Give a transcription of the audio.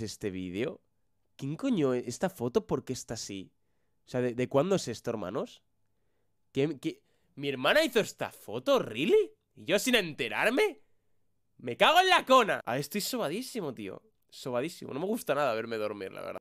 este vídeo? ¿Quién coño? E-, ¿Esta foto por qué está así? O sea, ¿de, cuándo es esto, hermanos? ¿Qué, mi hermana hizo esta foto? ¿Really? ¿Y yo sin enterarme? ¡Me cago en la cona! estoy sobadísimo, tío. Sobadísimo. No me gusta nada verme dormir, la verdad.